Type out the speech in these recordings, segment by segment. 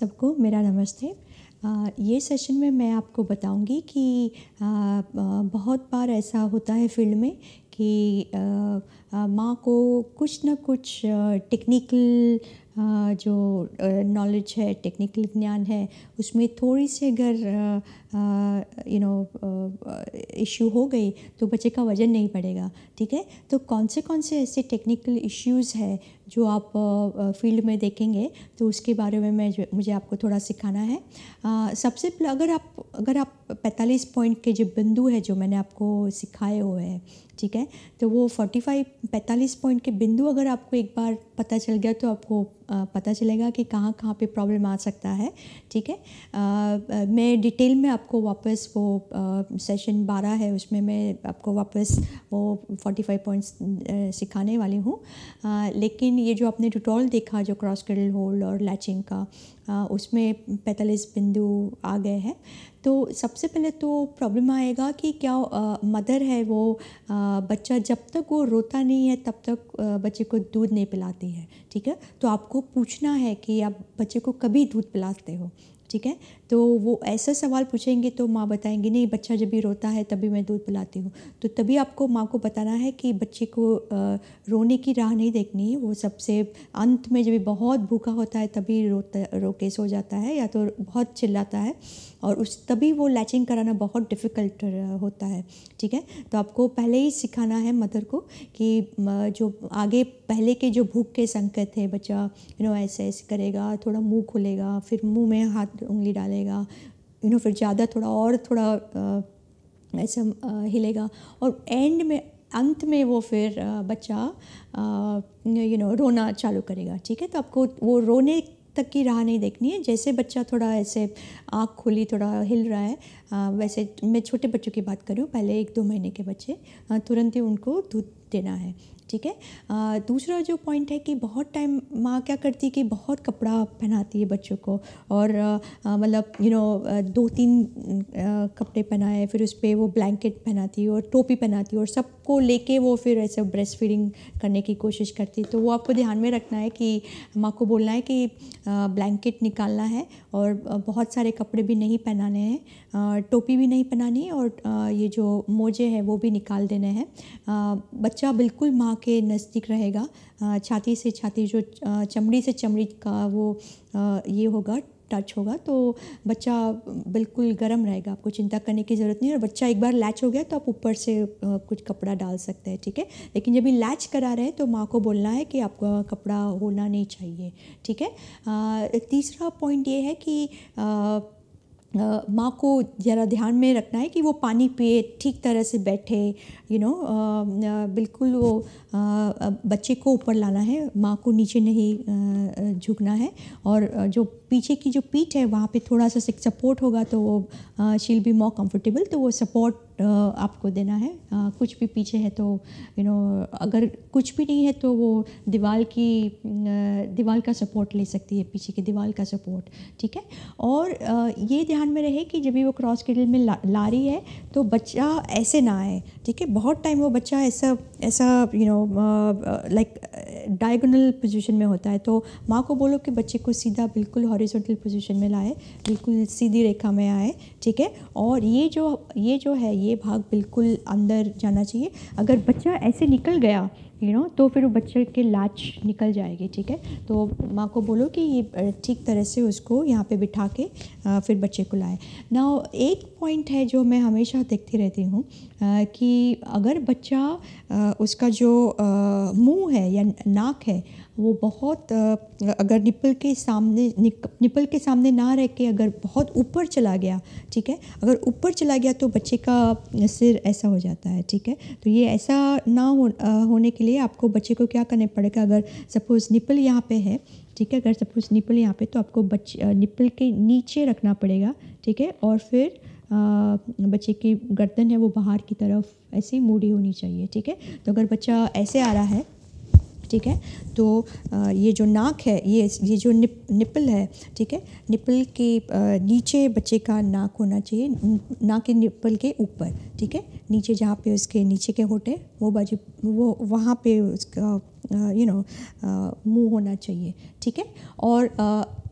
सबको मेरा नमस्ते ये सेशन में मैं आपको बताऊंगी कि बहुत बार ऐसा होता है फील्ड में कि माँ को कुछ ना कुछ टेक्निकल जो नॉलेज है टेक्निकल ज्ञान है उसमें थोड़ी सी अगर यू नो इश्यू हो गई तो बच्चे का वज़न नहीं बढ़ेगा ठीक है तो कौन से कौन से ऐसे टेक्निकल इश्यूज़ है जो आप फील्ड में देखेंगे तो उसके बारे में मैं मुझे आपको थोड़ा सिखाना है uh, सबसे अगर आप अगर आप 45 पॉइंट के जो बिंदु है जो मैंने आपको सिखाए हुए हैं ठीक है तो वो 45 45 पॉइंट के बिंदु अगर आपको एक बार पता चल गया तो आपको पता चलेगा कि कहाँ कहाँ पे प्रॉब्लम आ सकता है ठीक है मैं डिटेल में आप आपको वापस वो सेशन बारह है उसमें मैं आपको वापस वो फोर्टी फाइव पॉइंट्स सिखाने वाली हूँ लेकिन ये जो आपने ट्यूटोरियल देखा जो क्रॉस क्रिडल होल्ड और लैचिंग का आ, उसमें पैंतालीस बिंदु आ गए हैं तो सबसे पहले तो प्रॉब्लम आएगा कि क्या आ, मदर है वो आ, बच्चा जब तक वो रोता नहीं है तब तक आ, बच्चे को दूध नहीं पिलाती है ठीक है तो आपको पूछना है कि आप बच्चे को कभी दूध पिलाते हो ठीक है तो वो ऐसा सवाल पूछेंगे तो माँ बताएंगी नहीं बच्चा जब भी रोता है तभी मैं दूध पिलाती हूँ तो तभी आपको माँ को बताना है कि बच्चे को रोने की राह नहीं देखनी वो सबसे अंत में जब बहुत भूखा होता है तभी रोता रोके सो जाता है या तो बहुत चिल्लाता है और उस तभी वो लैचिंग कराना बहुत डिफ़िकल्ट होता है ठीक है तो आपको पहले ही सिखाना है मदर को कि जो आगे पहले के जो भूख के संकेत है बच्चा यू नो ऐसे ऐसे करेगा थोड़ा मुंह खुलेगा फिर मुंह में हाथ उंगली डालेगा हिलेगा यू नो फिर ज़्यादा थोड़ा और थोड़ा ऐसा हिलेगा और एंड में अंत में वो फिर बच्चा यू नो रोना चालू करेगा ठीक है तो आपको वो रोने तक की राह नहीं देखनी है जैसे बच्चा थोड़ा ऐसे आँख खुली थोड़ा हिल रहा है आ, वैसे मैं छोटे बच्चों की बात करूँ पहले एक दो महीने के बच्चे तुरंत ही उनको दूध देना है ठीक है दूसरा जो पॉइंट है कि बहुत टाइम माँ क्या करती है कि बहुत कपड़ा पहनाती है बच्चों को और मतलब यू नो दो तीन कपड़े पहनाए फिर उस पर वो ब्लैंकेट पहनाती है और टोपी पहनाती है और सबको लेके वो फिर ऐसे ब्रेस्ट फीडिंग करने की कोशिश करती है तो वो आपको ध्यान में रखना है कि माँ को बोलना है कि ब्लैंकेट निकालना है और बहुत सारे कपड़े भी नहीं पहनाने हैं टोपी भी नहीं पहनानी और ये जो मोजे हैं वो भी निकाल देने हैं बच्चा बिल्कुल माँ के नज़दीक रहेगा छाती से छाती जो चमड़ी से चमड़ी का वो ये होगा टच होगा तो बच्चा बिल्कुल गर्म रहेगा आपको चिंता करने की ज़रूरत नहीं है और बच्चा एक बार लैच हो गया तो आप ऊपर से कुछ कपड़ा डाल सकते हैं ठीक है लेकिन जब ये लैच करा रहे हैं तो माँ को बोलना है कि आपको कपड़ा होना नहीं चाहिए ठीक है तीसरा पॉइंट ये है कि आ, माँ को ज़रा ध्यान में रखना है कि वो पानी पिए ठीक तरह से बैठे यू नो बिल्कुल वो बच्चे को ऊपर लाना है माँ को नीचे नहीं झुकना है और जो पीछे की जो पीठ है वहाँ पे थोड़ा सा सपोर्ट होगा तो वो शील बी मोर कंफर्टेबल तो वो सपोर्ट आपको देना है कुछ भी पीछे है तो यू नो अगर कुछ भी नहीं है तो वो दीवार की दीवार का सपोर्ट ले सकती है पीछे की दीवार का सपोर्ट ठीक है और ये ध्यान में रहे कि जब भी वो क्रॉस किडल में ला, ला रही है तो बच्चा ऐसे ना आए ठीक है बहुत टाइम वो बच्चा ऐसा ऐसा you know like diagonal position में होता है तो माँ को बोलो कि बच्चे को सीधा बिल्कुल हॉरिजॉन्टल पोजीशन में लाए बिल्कुल सीधी रेखा में आए ठीक है और ये जो ये जो है ये भाग बिल्कुल अंदर जाना चाहिए अगर बच्चा ऐसे निकल गया यू नो तो फिर वो बच्चे के लाच निकल जाएगी ठीक है तो माँ को बोलो कि ये ठीक तरह से उसको यहाँ पे बिठा के फिर बच्चे को लाए ना एक पॉइंट है जो मैं हमेशा देखती रहती हूँ कि अगर बच्चा उसका जो मुंह है या नाक है वो बहुत अगर निपल के सामने निपल के सामने ना रह के अगर बहुत ऊपर चला गया ठीक है अगर ऊपर चला गया तो बच्चे का सिर ऐसा हो जाता है ठीक है तो ये ऐसा ना हो, होने के लिए आपको बच्चे को क्या करना पड़ेगा अगर सपोज़ निपल यहाँ पे है ठीक है अगर सपोज़ निपल यहाँ पे तो आपको बच्चे निपल के नीचे रखना पड़ेगा ठीक है और फिर आ, बच्चे की गर्दन है वो बाहर की तरफ ऐसे ही मूडी होनी चाहिए ठीक है तो अगर बच्चा ऐसे आ रहा है ठीक है तो ये जो नाक है ये ये जो निप निपल है ठीक है निपल के नीचे बच्चे का नाक होना चाहिए नाक के निपल के ऊपर ठीक है नीचे जहाँ पे उसके नीचे के होटे वो बाजू वो वहाँ पे उसका यू नो मुंह होना चाहिए ठीक है और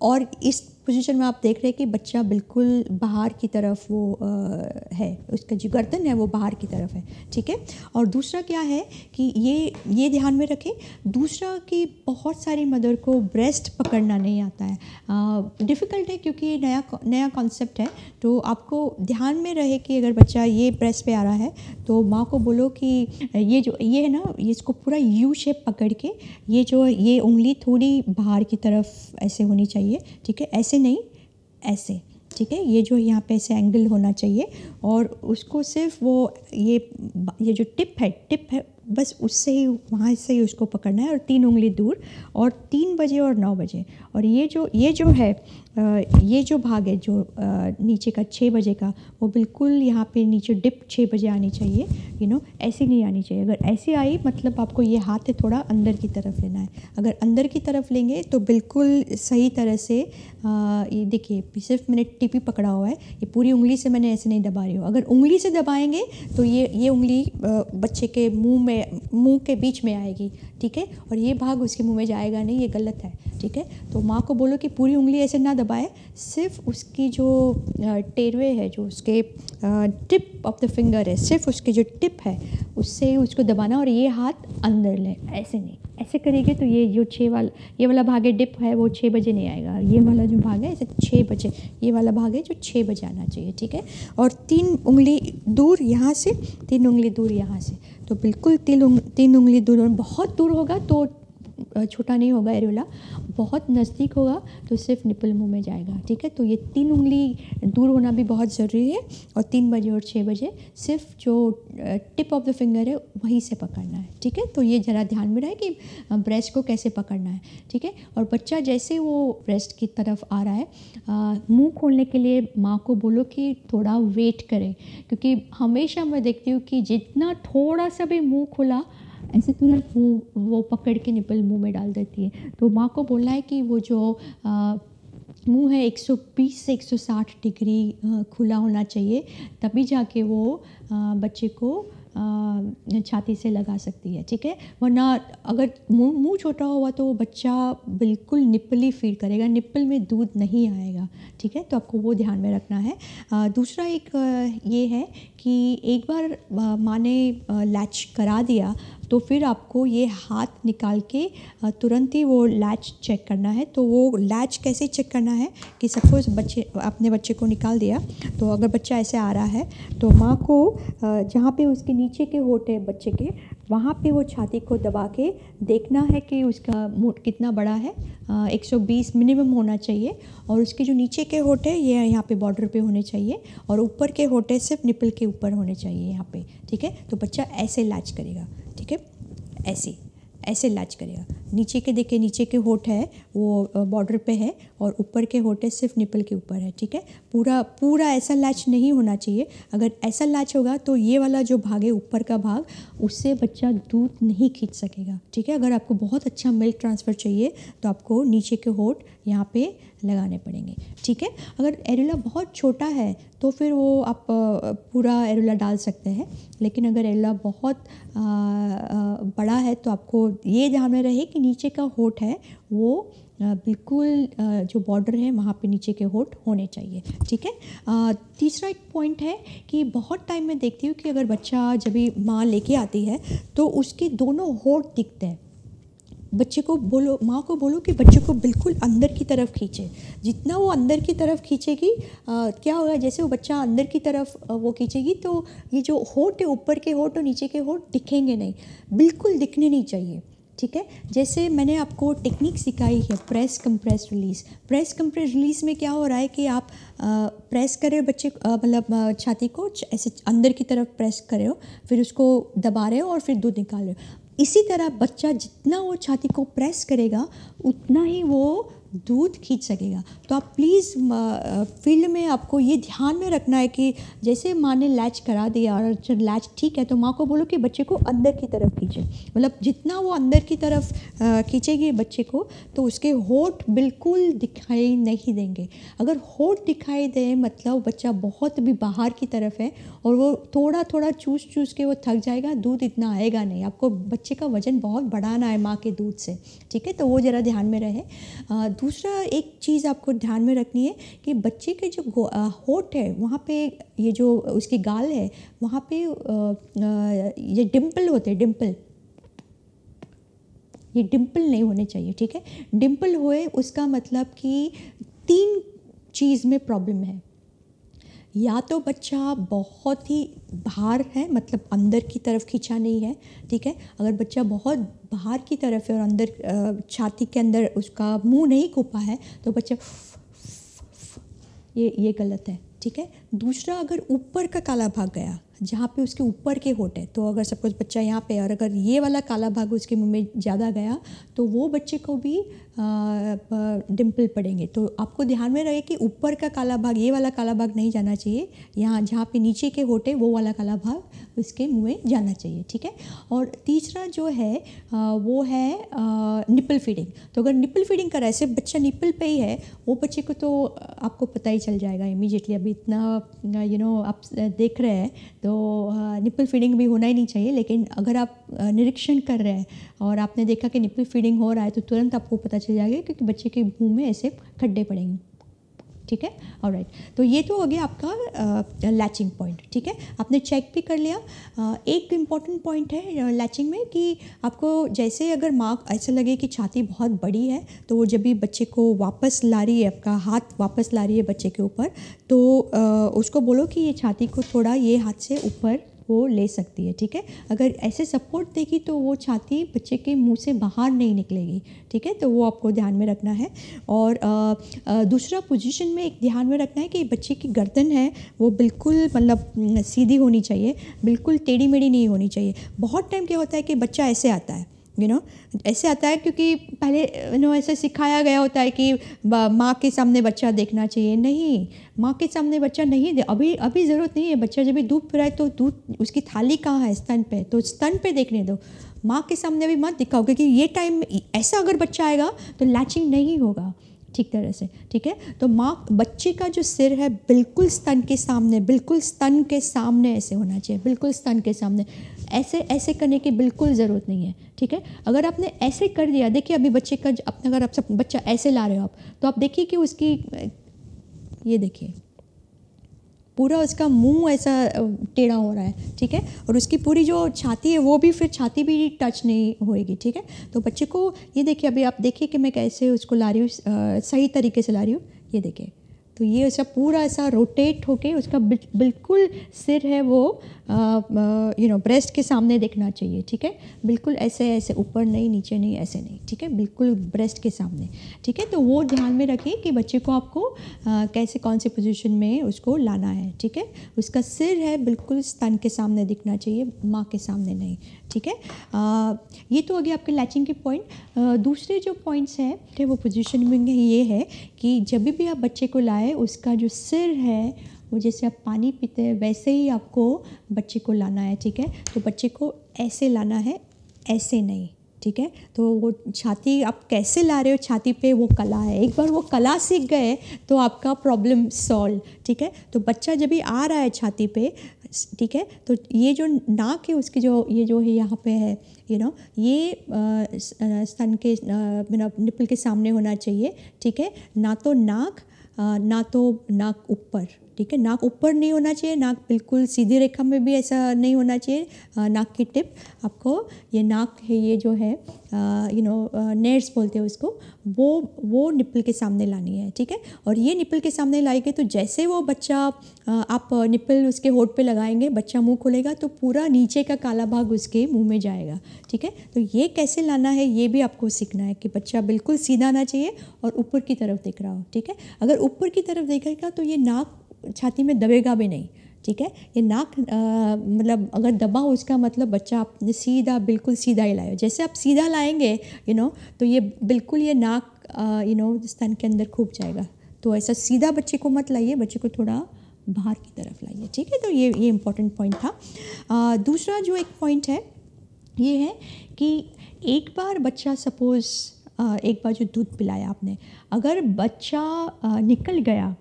और इस पोजीशन में आप देख रहे हैं कि बच्चा बिल्कुल बाहर की तरफ वो आ, है उसका जो गर्दन है वो बाहर की तरफ है ठीक है और दूसरा क्या है कि ये ये ध्यान में रखें दूसरा कि बहुत सारी मदर को ब्रेस्ट पकड़ना नहीं आता है डिफ़िकल्ट है क्योंकि ये नया नया कॉन्सेप्ट है तो आपको ध्यान में रहे कि अगर बच्चा ये ब्रेस्ट पे आ रहा है तो माँ को बोलो कि ये जो ये है ना ये इसको पूरा यू शेप पकड़ के ये जो ये उंगली थोड़ी बाहर की तरफ ऐसे होनी चाहिए ठीक है ऐसे नहीं ऐसे ठीक है ये जो यहाँ पे ऐसे एंगल होना चाहिए और उसको सिर्फ वो ये ये जो टिप है टिप है बस उससे ही वहाँ से ही उसको पकड़ना है और तीन उंगली दूर और तीन बजे और नौ बजे और ये जो ये जो है ये जो भाग है जो नीचे का छः बजे का वो बिल्कुल यहाँ पे नीचे डिप छः बजे आनी चाहिए यू नो ऐसी नहीं आनी चाहिए अगर ऐसे आई मतलब आपको ये हाथ है थोड़ा अंदर की तरफ लेना है अगर अंदर की तरफ लेंगे तो बिल्कुल सही तरह से आ, ये देखिए सिर्फ मैंने टिपी पकड़ा हुआ है ये पूरी उंगली से मैंने ऐसे नहीं दबा रही हूँ अगर उंगली से दबाएंगे तो ये ये उंगली बच्चे के मुँह में में मुंह के बीच में आएगी ठीक है और ये भाग उसके मुंह में जाएगा नहीं ये गलत है ठीक है तो माँ को बोलो कि पूरी उंगली ऐसे ना दबाए सिर्फ उसकी जो टेरवे है जो उसके टिप ऑफ द फिंगर है सिर्फ उसके जो टिप है उससे उसको दबाना और ये हाथ अंदर लें ऐसे नहीं ऐसे करेंगे तो ये जो छः वाला ये वाला भाग है डिप है वो छः बजे नहीं आएगा ये वाला जो भाग है ऐसे छः बजे ये वाला भाग है जो छः बजे आना चाहिए ठीक है और तीन उंगली दूर यहाँ से तीन उंगली दूर यहाँ से तो बिल्कुल तीन उंग, तीन उंगली दूर बहुत दूर होगा तो छोटा नहीं होगा एरोला बहुत नज़दीक होगा तो सिर्फ निपल मुंह में जाएगा ठीक है तो ये तीन उंगली दूर होना भी बहुत ज़रूरी है और तीन बजे और छः बजे सिर्फ जो टिप ऑफ द फिंगर है वहीं से पकड़ना है ठीक है तो ये ज़रा ध्यान में रहे कि ब्रेस्ट को कैसे पकड़ना है ठीक है और बच्चा जैसे वो ब्रेस्ट की तरफ आ रहा है मुँह खोलने के लिए माँ को बोलो कि थोड़ा वेट करें क्योंकि हमेशा मैं देखती हूँ कि जितना थोड़ा सा भी मुँह खुला ऐसे तुरंत वो वो पकड़ के निपल मुंह में डाल देती है तो माँ को बोलना है कि वो जो मुंह है 120 से 160 डिग्री खुला होना चाहिए तभी जाके वो बच्चे को छाती से लगा सकती है ठीक है वरना अगर मुंह मुंह छोटा हुआ तो बच्चा बिल्कुल निपली फील करेगा निप्पल में दूध नहीं आएगा ठीक है तो आपको वो ध्यान में रखना है दूसरा एक ये है कि एक बार माँ ने लैच करा दिया तो फिर आपको ये हाथ निकाल के तुरंत ही वो लैच चेक करना है तो वो लैच कैसे चेक करना है कि सपोज़ बच्चे अपने बच्चे को निकाल दिया तो अगर बच्चा ऐसे आ रहा है तो माँ को जहाँ पे उसके नीचे के होट है बच्चे के वहाँ पे वो छाती को दबा के देखना है कि उसका मोट कितना बड़ा है सौ बीस मिनिमम होना चाहिए और उसके जो नीचे के होठे ये यहाँ पे बॉर्डर पे होने चाहिए और ऊपर के होठे सिर्फ निपल के ऊपर होने चाहिए यहाँ पे ठीक है तो बच्चा ऐसे इलाज करेगा ठीक है ऐसे ऐसे लाच करेगा नीचे के देखिए नीचे के होठ है वो बॉर्डर पे है और ऊपर के होठ है सिर्फ निपल के ऊपर है ठीक है पूरा पूरा ऐसा लाच नहीं होना चाहिए अगर ऐसा लाच होगा तो ये वाला जो भाग है ऊपर का भाग उससे बच्चा दूध नहीं खींच सकेगा ठीक है अगर आपको बहुत अच्छा मिल्क ट्रांसफ़र चाहिए तो आपको नीचे के होठ यहाँ पे लगाने पड़ेंगे ठीक है अगर एरेला बहुत छोटा है तो फिर वो आप पूरा एरेला डाल सकते हैं लेकिन अगर एरेला बहुत आ, आ, बड़ा है तो आपको ये ध्यान में रहे कि नीचे का होठ है वो बिल्कुल जो बॉर्डर है वहाँ पे नीचे के होठ होने चाहिए ठीक है तीसरा एक पॉइंट है कि बहुत टाइम में देखती हूँ कि अगर बच्चा जब भी माँ लेके आती है तो उसके दोनों होठ दिखते हैं बच्चे को बोलो माँ को बोलो कि बच्चे को बिल्कुल अंदर की तरफ खींचे जितना वो अंदर की तरफ खींचेगी क्या होगा जैसे वो बच्चा अंदर की तरफ आ, वो खींचेगी तो ये जो होठ है ऊपर के होठ और नीचे के होठ दिखेंगे नहीं बिल्कुल दिखने नहीं चाहिए ठीक है जैसे मैंने आपको टेक्निक सिखाई है press compress release press compress release में क्या हो रहा है कि आप आ, प्रेस कर रहे हो बच्चे मतलब छाती को ऐसे अंदर की तरफ प्रेस कर रहे हो फिर उसको दबा रहे हो और फिर दूध निकाल रहे हो इसी तरह बच्चा जितना वो छाती को प्रेस करेगा उतना ही वो दूध खींच सकेगा तो आप प्लीज़ फील्ड में आपको ये ध्यान में रखना है कि जैसे माँ ने लैच करा दिया और जब लैच ठीक है तो माँ को बोलो कि बच्चे को अंदर की तरफ खींचे मतलब जितना वो अंदर की तरफ खींचेगी बच्चे को तो उसके होठ बिल्कुल दिखाई नहीं देंगे अगर होठ दिखाई दे मतलब बच्चा बहुत भी बाहर की तरफ है और वो थोड़ा थोड़ा चूस चूस के वो थक जाएगा दूध इतना आएगा नहीं आपको बच्चे का वजन बहुत बढ़ाना है माँ के दूध से ठीक है तो वो ज़रा ध्यान में रहे दूसरा एक चीज़ आपको ध्यान में रखनी है कि बच्चे के जो होठ है वहाँ पे ये जो उसकी गाल है वहाँ पे ये डिम्पल होते हैं डिम्पल ये डिम्पल नहीं होने चाहिए ठीक है डिम्पल हुए उसका मतलब कि तीन चीज़ में प्रॉब्लम है या तो बच्चा बहुत ही बाहर है मतलब अंदर की तरफ खींचा नहीं है ठीक है अगर बच्चा बहुत बाहर की तरफ है और अंदर छाती के अंदर उसका मुंह नहीं खोपा है तो बच्चा ये ये गलत है ठीक है दूसरा अगर ऊपर का काला भाग गया जहाँ पे उसके ऊपर के होट है तो अगर सपोज बच्चा यहाँ पे और अगर ये वाला काला भाग उसके मुंह में ज़्यादा गया तो वो बच्चे को भी डिम्पल पड़ेंगे तो आपको ध्यान में रहे कि ऊपर का काला भाग ये वाला काला भाग नहीं जाना चाहिए यहाँ जहाँ पे नीचे के है वो वाला काला भाग उसके मुँह में जाना चाहिए ठीक है और तीसरा जो है वो है निपल फीडिंग तो अगर निपल फीडिंग करा ऐसे बच्चा निपल पे ही है वो बच्चे को तो आपको पता ही चल जाएगा इमीजिएटली अभी इतना यू नो आप देख रहे हैं तो तो निपल फीडिंग भी होना ही नहीं चाहिए लेकिन अगर आप निरीक्षण कर रहे हैं और आपने देखा कि निपल फीडिंग हो रहा है तो तुरंत आपको पता चल जाएगा क्योंकि बच्चे के मुँह में ऐसे खड्डे पड़ेंगे ठीक है और राइट तो ये तो हो गया आपका लैचिंग पॉइंट ठीक है आपने चेक भी कर लिया आ, एक इम्पॉर्टेंट पॉइंट है लैचिंग में कि आपको जैसे अगर माँ ऐसा लगे कि छाती बहुत बड़ी है तो वो जब भी बच्चे को वापस ला रही है आपका हाथ वापस ला रही है बच्चे के ऊपर तो आ, उसको बोलो कि ये छाती को थोड़ा ये हाथ से ऊपर वो ले सकती है ठीक है अगर ऐसे सपोर्ट देगी तो वो छाती बच्चे के मुंह से बाहर नहीं निकलेगी ठीक है तो वो आपको ध्यान में रखना है और आ, आ, दूसरा पोजीशन में एक ध्यान में रखना है कि बच्चे की गर्दन है वो बिल्कुल मतलब सीधी होनी चाहिए बिल्कुल टेढ़ी मेढ़ी नहीं होनी चाहिए बहुत टाइम क्या होता है कि बच्चा ऐसे आता है यू you नो know, ऐसे आता है क्योंकि पहले यू नो ऐसे सिखाया गया होता है कि माँ के सामने बच्चा देखना चाहिए नहीं माँ के सामने बच्चा नहीं दे अभी अभी ज़रूरत नहीं है बच्चा जब भी दूध पिलाए तो दूध उसकी थाली कहाँ है स्तन पे तो स्तन पे देखने दो माँ के सामने अभी मत दिखाओ क्योंकि ये टाइम ऐसा अगर बच्चा आएगा तो लैचिंग नहीं होगा ठीक तरह से ठीक है तो माँ बच्चे का जो सिर है बिल्कुल स्तन के सामने बिल्कुल स्तन के सामने ऐसे होना चाहिए बिल्कुल स्तन के सामने ऐसे ऐसे करने की बिल्कुल ज़रूरत नहीं है ठीक है अगर आपने ऐसे कर दिया देखिए अभी बच्चे का अपना अगर आप सब बच्चा ऐसे ला रहे हो आप तो आप देखिए कि उसकी ये देखिए पूरा उसका मुंह ऐसा टेढ़ा हो रहा है ठीक है और उसकी पूरी जो छाती है वो भी फिर छाती भी टच नहीं होएगी ठीक है तो बच्चे को ये देखिए अभी आप देखिए कि मैं कैसे उसको ला रही हूँ सही तरीके से ला रही हूँ ये देखिए तो ये ऐसा पूरा ऐसा रोटेट होके उसका बिल्कुल सिर है वो यू नो ब्रेस्ट के सामने देखना चाहिए ठीक है बिल्कुल ऐसे ऐसे ऊपर नहीं नीचे नहीं ऐसे नहीं ठीक है बिल्कुल ब्रेस्ट के सामने ठीक है तो वो ध्यान में रखें कि बच्चे को आपको आ, कैसे कौन से पोजीशन में उसको लाना है ठीक है उसका सिर है बिल्कुल स्तन के सामने दिखना चाहिए माँ के सामने नहीं ठीक है ये तो आगे आपके लैचिंग के पॉइंट दूसरे जो पॉइंट्स हैं ठीक है वो में ये है कि जब भी आप बच्चे को लाए है उसका जो सिर है वो जैसे आप पानी पीते हैं वैसे ही आपको बच्चे को लाना है ठीक है तो बच्चे को ऐसे लाना है ऐसे नहीं ठीक है तो वो छाती आप कैसे ला रहे हो छाती पे वो कला है एक बार वो कला सीख गए तो आपका प्रॉब्लम सॉल्व ठीक है तो बच्चा जब भी आ रहा है छाती पे ठीक है तो ये जो नाक है उसकी जो ये जो है यहाँ पे है यू नो ये स्तन के मतलब निपल के सामने होना चाहिए ठीक है ना तो नाक ना तो ना ऊपर ठीक है नाक ऊपर नहीं होना चाहिए नाक बिल्कुल सीधी रेखा में भी ऐसा नहीं होना चाहिए नाक की टिप आपको ये नाक है ये जो है यू नो नेर्स बोलते हैं उसको वो वो निपल के सामने लानी है ठीक है और ये निपल के सामने लाएंगे तो जैसे वो बच्चा आप निपल उसके होठ पे लगाएंगे बच्चा मुंह खोलेगा तो पूरा नीचे का काला भाग उसके मुंह में जाएगा ठीक है तो ये कैसे लाना है ये भी आपको सीखना है कि बच्चा बिल्कुल सीधा आना चाहिए और ऊपर की तरफ देख रहा हो ठीक है अगर ऊपर की तरफ देखेगा तो ये नाक छाती में दबेगा भी नहीं ठीक है ये नाक मतलब अगर दबा हो उसका मतलब बच्चा आपने सीधा बिल्कुल सीधा ही लाए जैसे आप सीधा लाएंगे यू नो तो ये बिल्कुल ये नाक यू नो स्तन के अंदर खूब जाएगा तो ऐसा सीधा बच्चे को मत लाइए बच्चे को थोड़ा बाहर की तरफ लाइए ठीक है तो ये ये इम्पोर्टेंट पॉइंट था आ, दूसरा जो एक पॉइंट है ये है कि एक बार बच्चा सपोज़ एक बार जो दूध पिलाया आपने अगर बच्चा निकल गया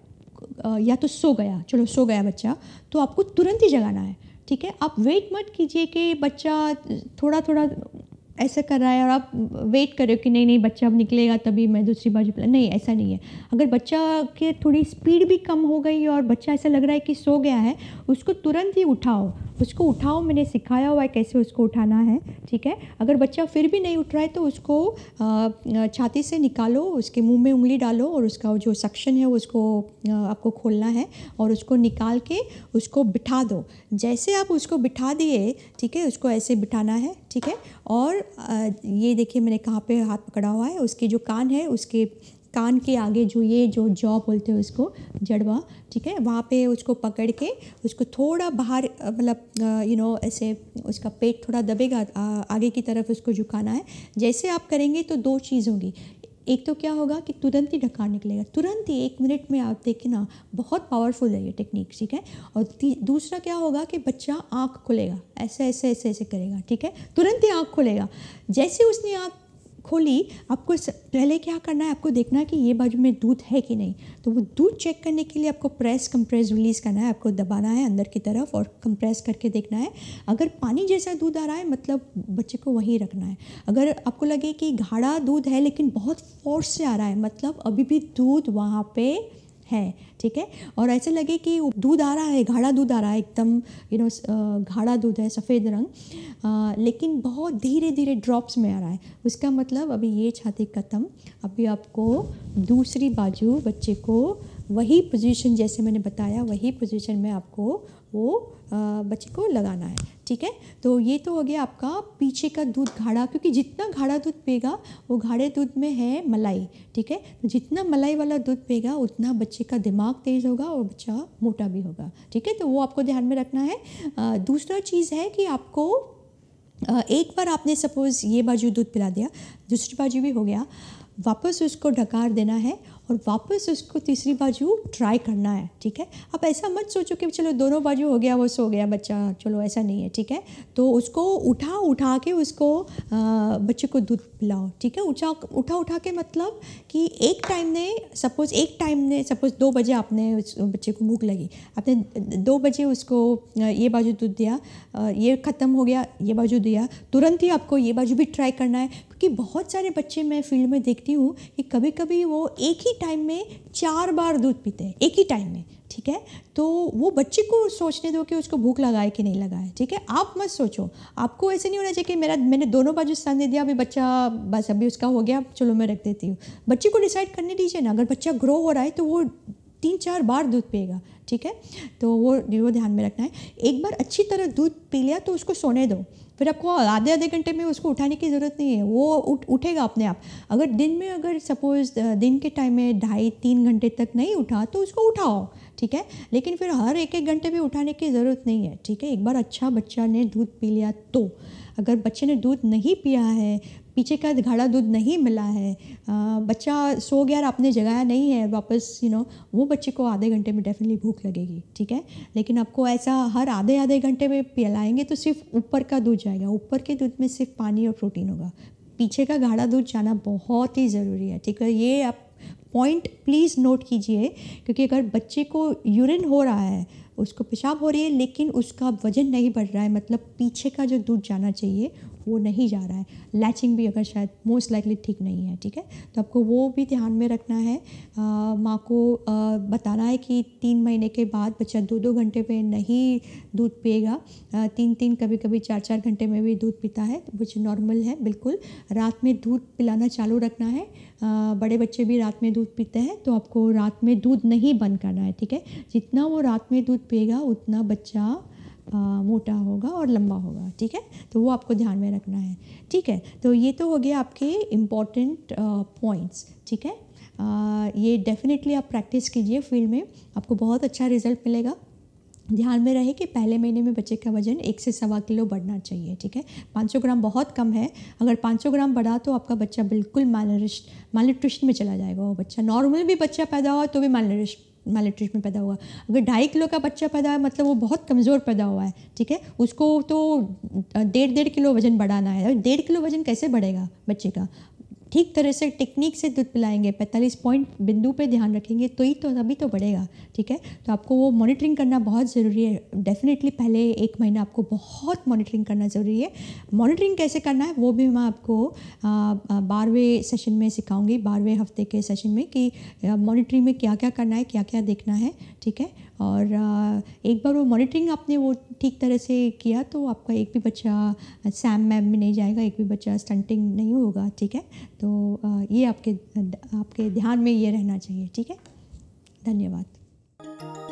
या तो सो गया चलो सो गया बच्चा तो आपको तुरंत ही जगाना है ठीक है आप वेट मत कीजिए कि बच्चा थोड़ा थोड़ा ऐसा कर रहा है और आप वेट हो कि नहीं नहीं बच्चा अब निकलेगा तभी मैं दूसरी बाजू पर नहीं ऐसा नहीं है अगर बच्चा के थोड़ी स्पीड भी कम हो गई और बच्चा ऐसा लग रहा है कि सो गया है उसको तुरंत ही उठाओ उसको उठाओ मैंने सिखाया हुआ है कैसे उसको उठाना है ठीक है अगर बच्चा फिर भी नहीं उठ रहा है तो उसको छाती से निकालो उसके मुंह में उंगली डालो और उसका जो सक्शन है उसको आपको खोलना है और उसको निकाल के उसको बिठा दो जैसे आप उसको बिठा दिए ठीक है उसको ऐसे बिठाना है ठीक है और ये देखिए मैंने कहाँ पे हाथ पकड़ा हुआ है उसके जो कान है उसके कान के आगे जो ये जो जॉ बोलते हैं उसको जड़वा ठीक है वहाँ पे उसको पकड़ के उसको थोड़ा बाहर मतलब यू नो ऐसे उसका पेट थोड़ा दबेगा आगे की तरफ उसको झुकाना है जैसे आप करेंगे तो दो चीज़ होगी एक तो क्या होगा कि तुरंत ही डकार निकलेगा तुरंत ही एक मिनट में आप देखें ना बहुत पावरफुल है ये टेक्निक ठीक है और दूसरा क्या होगा कि बच्चा आँख खुलेगा ऐसे ऐसे ऐसे ऐसे करेगा ठीक है तुरंत ही आँख खुलेगा जैसे उसने आँख खोली आपको पहले क्या करना है आपको देखना है कि ये बाजू में दूध है कि नहीं तो वो दूध चेक करने के लिए आपको प्रेस कंप्रेस रिलीज़ करना है आपको दबाना है अंदर की तरफ और कंप्रेस करके देखना है अगर पानी जैसा दूध आ रहा है मतलब बच्चे को वहीं रखना है अगर आपको लगे कि गाढ़ा दूध है लेकिन बहुत फोर्स से आ रहा है मतलब अभी भी दूध वहाँ पर है ठीक है और ऐसे लगे कि दूध आ रहा है गाढ़ा दूध आ रहा है एकदम यू नो गाढ़ा दूध है सफ़ेद रंग आ, लेकिन बहुत धीरे धीरे ड्रॉप्स में आ रहा है उसका मतलब अभी ये छाती ख़त्म अभी आपको दूसरी बाजू बच्चे को वही पोजीशन जैसे मैंने बताया वही पोजीशन में आपको वो बच्चे को लगाना है ठीक है तो ये तो हो गया आपका पीछे का दूध घाड़ा क्योंकि जितना घाड़ा दूध पेगा वो घाड़े दूध में है मलाई ठीक है तो जितना मलाई वाला दूध पेगा उतना बच्चे का दिमाग तेज होगा और बच्चा मोटा भी होगा ठीक है तो वो आपको ध्यान में रखना है दूसरा चीज़ है कि आपको एक बार आपने सपोज़ ये बाजू दूध पिला दिया दूसरी बाजू भी हो गया वापस उसको ढकार देना है और वापस उसको तीसरी बाजू ट्राई करना है ठीक है अब ऐसा मत सोचो कि चलो दोनों बाजू हो गया वो सो गया बच्चा चलो ऐसा नहीं है ठीक है तो उसको उठा उठा के उसको आ, बच्चे को दूध पिलाओ ठीक है उठा उठा उठा के मतलब कि एक टाइम ने सपोज़ एक टाइम ने सपोज़ दो बजे आपने उस बच्चे को भूख लगी आपने दो बजे उसको ये बाजू दूध दिया ये ख़त्म हो गया ये बाजू दिया तुरंत ही आपको ये बाजू भी ट्राई करना है कि बहुत सारे बच्चे मैं फील्ड में देखती हूँ कि कभी कभी वो एक ही टाइम में चार बार दूध पीते हैं एक ही टाइम में ठीक है तो वो बच्चे को सोचने दो कि उसको भूख लगाए कि नहीं लगाए ठीक है आप मत सोचो आपको ऐसे नहीं होना चाहिए कि मेरा मैंने दोनों बाजू स्थान दे दिया अभी बच्चा बस अभी उसका हो गया चलो मैं रख देती हूँ बच्चे को डिसाइड करने दीजिए ना अगर बच्चा ग्रो हो रहा है तो वो तीन चार बार दूध पिएगा ठीक है तो वो वो ध्यान में रखना है एक बार अच्छी तरह दूध पी लिया तो उसको सोने दो फिर आपको आधे आधे घंटे में उसको उठाने की ज़रूरत नहीं है वो उठ उठेगा अपने आप अगर दिन में अगर सपोज़ दिन के टाइम में ढाई तीन घंटे तक नहीं उठा तो उसको उठाओ ठीक है लेकिन फिर हर एक एक घंटे भी उठाने की ज़रूरत नहीं है ठीक है एक बार अच्छा बच्चा ने दूध पी लिया तो अगर बच्चे ने दूध नहीं पिया है पीछे का गाढ़ा दूध नहीं मिला है आ, बच्चा सो गया आपने जगाया नहीं है वापस यू you नो know, वो बच्चे को आधे घंटे में डेफिनेटली भूख लगेगी ठीक है लेकिन आपको ऐसा हर आधे आधे घंटे में पिलाएंगे तो सिर्फ ऊपर का दूध जाएगा ऊपर के दूध में सिर्फ पानी और प्रोटीन होगा पीछे का गाढ़ा दूध जाना बहुत ही ज़रूरी है ठीक है ये आप पॉइंट प्लीज़ नोट कीजिए क्योंकि अगर बच्चे को यूरिन हो रहा है उसको पेशाब हो रही है लेकिन उसका वजन नहीं बढ़ रहा है मतलब पीछे का जो दूध जाना चाहिए वो नहीं जा रहा है लैचिंग भी अगर शायद मोस्ट लाइकली ठीक नहीं है ठीक है तो आपको वो भी ध्यान में रखना है माँ को आ, बताना है कि तीन महीने के बाद बच्चा दो दो घंटे पे नहीं दूध पिएगा तीन तीन कभी कभी चार चार घंटे में भी दूध पीता है विच नॉर्मल है बिल्कुल रात में दूध पिलाना चालू रखना है आ, बड़े बच्चे भी रात में दूध पीते हैं तो आपको रात में दूध नहीं बंद करना है ठीक है जितना वो रात में दूध पिएगा उतना बच्चा मोटा होगा और लंबा होगा ठीक है तो वो आपको ध्यान में रखना है ठीक है तो ये तो हो गया आपके इम्पॉर्टेंट पॉइंट्स ठीक है आ, ये डेफिनेटली आप प्रैक्टिस कीजिए फील्ड में आपको बहुत अच्छा रिजल्ट मिलेगा ध्यान में रहे कि पहले महीने में बच्चे का वजन एक से सवा किलो बढ़ना चाहिए ठीक है 500 ग्राम बहुत कम है अगर 500 ग्राम बढ़ा तो आपका बच्चा बिल्कुल मालनरिश मालन्यूट्रिशन में चला जाएगा वो बच्चा नॉर्मल भी बच्चा पैदा हुआ तो भी मालनरिश मालिट्रेट में पैदा हुआ अगर ढाई किलो का बच्चा पैदा है मतलब वो बहुत कमज़ोर पैदा हुआ है ठीक है उसको तो डेढ़ डेढ़ किलो वजन बढ़ाना है डेढ़ किलो वजन कैसे बढ़ेगा बच्चे का ठीक तरह से टेक्निक से दूध पिलाएंगे 45 पॉइंट बिंदु पे ध्यान रखेंगे तो ही तो तभी तो बढ़ेगा ठीक है तो आपको वो मॉनिटरिंग करना बहुत ज़रूरी है डेफिनेटली पहले एक महीना आपको बहुत मॉनिटरिंग करना ज़रूरी है मॉनिटरिंग कैसे करना है वो भी मैं आपको बारहवें सेशन में सिखाऊंगी बारहवें हफ्ते के सेशन में कि मॉनिटरिंग में क्या क्या करना है क्या क्या देखना है ठीक है और एक बार वो मॉनिटरिंग आपने वो ठीक तरह से किया तो आपका एक भी बच्चा सैम मैम में नहीं जाएगा एक भी बच्चा स्टंटिंग नहीं होगा ठीक है तो ये आपके आपके ध्यान में ये रहना चाहिए ठीक है धन्यवाद